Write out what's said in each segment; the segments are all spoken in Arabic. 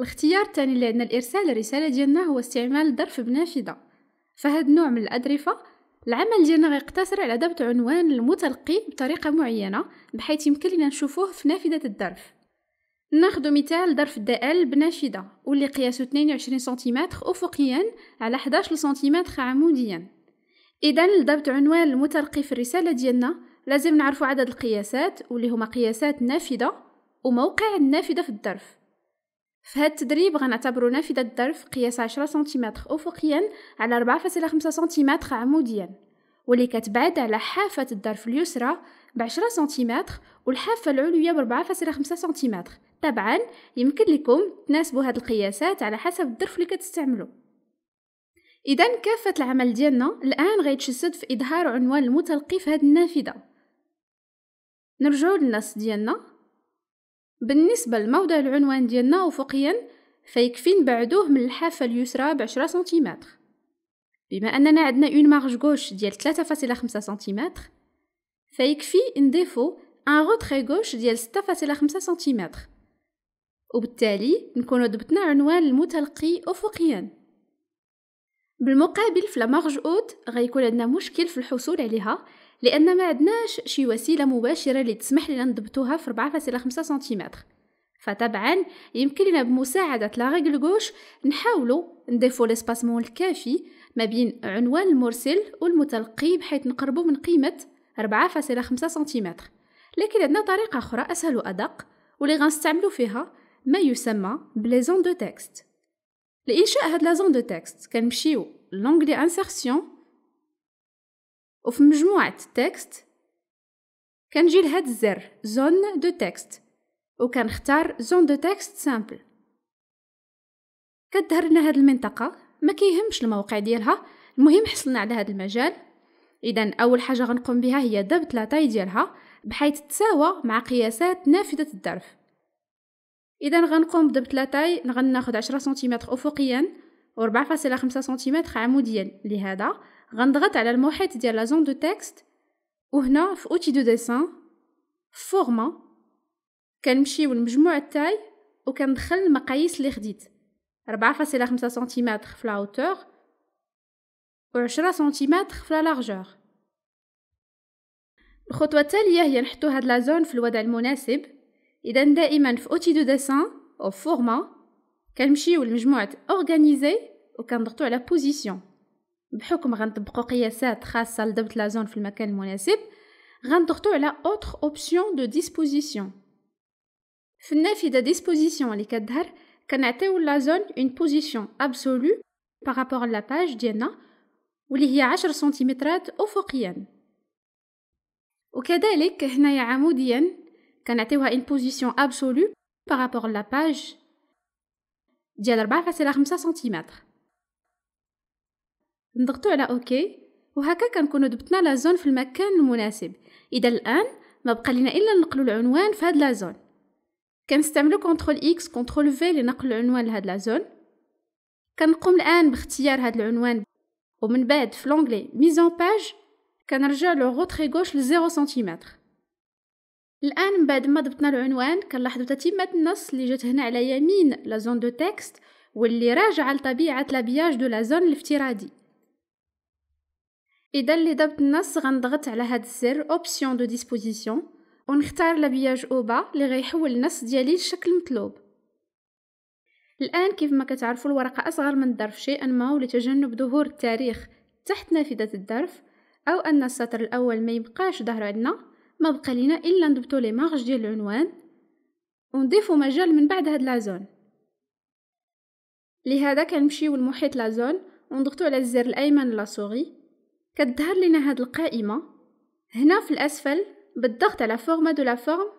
الاختيار الثاني اللي عندنا الارسال الرساله ديالنا هو استعمال ظرف بنافذه فهاد النوع من الادرفه العمل ديالنا غيقتصر على ضبط عنوان المتلقي بطريقه معينه بحيث يمكن لنا نشوفوه في نافذه الظرف ناخذ مثال ظرف الدال بنافذه واللي قياسه 22 سنتيمتر افقيا على 11 سنتيمتر عموديا اذا لضبط عنوان المتلقي في الرساله ديالنا لازم نعرف عدد القياسات واللي هما قياسات النافذه وموقع النافذه في الظرف في هذا التدريب غنعتبرو نافذة الظرف قياس 10 سنتيمتر أفقيا على 4.5 سنتيمتر عموديا واللي كتبعد على حافة الظرف اليسرى ب 10 سنتيمتر والحافة العليا ب 4.5 سنتيمتر طبعا يمكن لكم تناسبوا هاد القياسات على حسب الظرف اللي كتستعملو اذا كافة العمل ديالنا الان غيتجسد في اظهار عنوان المتلقي في هذه النافذة نرجعو للنص ديالنا بالنسبة لموضع العنوان ديالنا أفقيا فيكفي نبعدوه من الحافة اليسرى بعشرة سنتيمتر بما أننا عندنا اون مارج غوش ديال 3.5 سنتيمتر فيكفي نضيفو ان روتري غوش ديال 6.5 سنتيمتر وبالتالي نكون ضبطنا عنوان المتلقي أفقيا بالمقابل في لامارج اوت غيكون عندنا مشكل في الحصول عليها لان ما عندناش شي وسيله مباشره اللي تسمح لنا نضبطوها في 4.5 سنتيمتر فطبعا يمكن لنا بمساعدة ريغل غوش نحاولوا نضيفوا لسباسمون الكافي ما بين عنوان المرسل والمتلقي بحيث نقربوا من قيمة 4.5 سنتيمتر لكن عندنا طريقة أخرى أسهل وأدق واللي غنستعملوا فيها ما يسمى بليزون دو تكست لإنشاء هاد لازون دو تكست كنمشيو لونغلي انسيرسيون وفي مجموعة تكست كنجي لهاد الزر زون دو تكست وكنختار زون دو تكست سامبل كتظهر لنا هاد المنطقة ما كيهمش الموقع ديالها المهم حصلنا على هاد المجال اذا اول حاجه غنقوم بها هي ضبط لاطاي ديالها بحيث تساوى مع قياسات نافذه الظرف اذا غنقوم بضبط لاطاي غناخد 10 سنتيمتر افقيا و 4.5 سنتيمتر عموديا لهذا غنضغط على المحيط ديال لا زون دو تكست وهنا في اوتي دو ديسان فورما كنمشيو لمجموع التاي وكندخل المقاييس اللي خديت 4.5 سنتيمتر في لا هوتور و 10 سنتيمتر في لا لارجور الخطوه التاليه هي نحطو هاد لا زون في الوضع المناسب اذا دائما في اوتي دو ديسان او فورما كنمشيو لمجموعه اورغانيزي وكنضغطو على بوزيسيون بحكم غنطبقوا قياسات خاصه لضبط لازون في المكان المناسب غنضغطوا على اوتر اوبسيون دو ديسبوزيسيون في النافذه ديسبوزيسيون اللي كتظهر كنعطيو لازون اون بوزيسيون ابسولو بارابور لا باج ديالنا واللي هي 10 سنتيمترات افقيا وكذلك هنايا عموديا كنعطيوها اون بوزيسيون ابسولو بارابور لا باج ديال 4.5 سنتيمتر نضغطوا على اوكي وهكا كنكونوا دبتنا لا زون في المكان المناسب اذا الان ما بقى لنا الا نقلوا العنوان في هاد لا زون كنستعملوا كنترول اكس كنترول في لنقل العنوان لهاد لا زون كنقوم الان باختيار هاد العنوان ومن بعد في لونغلي ميزون باج كنرجع لو روتري غوش لزيرو سنتيمتر الان من بعد ما ضبطنا العنوان كنلاحظوا تتمه النص اللي جات هنا على يمين لا زون دو تكست واللي راجعه لطبيعه لابياج دو لا زون الافتراضي اذا اللي ضبط النص غنضغط على هاد الزر اوبسيون دو ديسبوزيسيون ونختار لابياج اوبا اللي غيحول النص ديالي للشكل المطلوب الان كيف ما كتعرفوا الورقه اصغر من الظرف شيئا ما لتجنب ظهور التاريخ تحت نافذه الظرف او ان السطر الاول ما يبقاش ظهر عندنا ما بقى لينا الا نضبطوا لي مارج ديال العنوان ونضيفوا مجال من بعد هاد لازون لهذا كنمشيو لمحيط لازون ونضغطوا على الزر الايمن لاسوري كتظهر لنا هاد القائمة هنا في الأسفل بالضغط على فورما دو لا فورم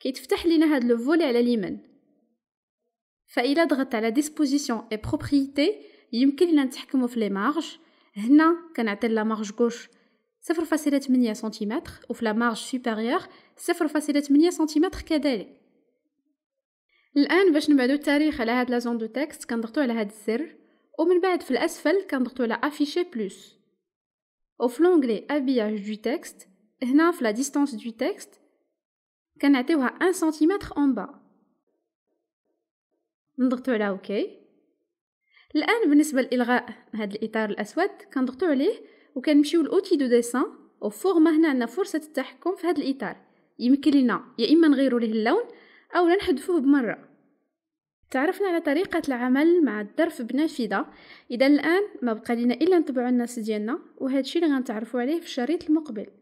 كيتفتح لنا هاد لو فولي على اليمين فإلا ضغطت على ديسبوزيسيون اي بروبريتي يمكن لنا نتحكمو في لي مارج هنا كنعطي لا مارج غوش 0.8 سنتيمتر وفي لا مارج سوبيريور 0.8 سنتيمتر كذلك الان باش نبعدو التاريخ على هاد لا زون دو تكست كنضغطو على هاد الزر ومن بعد في الاسفل كنضغطو على افيشي بلس وفي لونغلي ابياج دو تكست هنا في لا ديستانس دو تكست كنعطيوها 1 سنتيمتر اون با نضغطو على اوكي الان بالنسبه لالغاء هذا الاطار الاسود كنضغطو عليه وكنمشيو لاوتي دو ديسان فورما هنا عندنا فرصه التحكم في هذا الاطار يمكن لنا يا اما نغيرو ليه اللون اولا نحذفوه بمره تعرفنا على طريقة العمل مع الظرف بنافذة إذا الآن ما بقى لنا إلا نتبعو الناس ديالنا وهذا الشيء اللي غنتعرفوا عليه في الشريط المقبل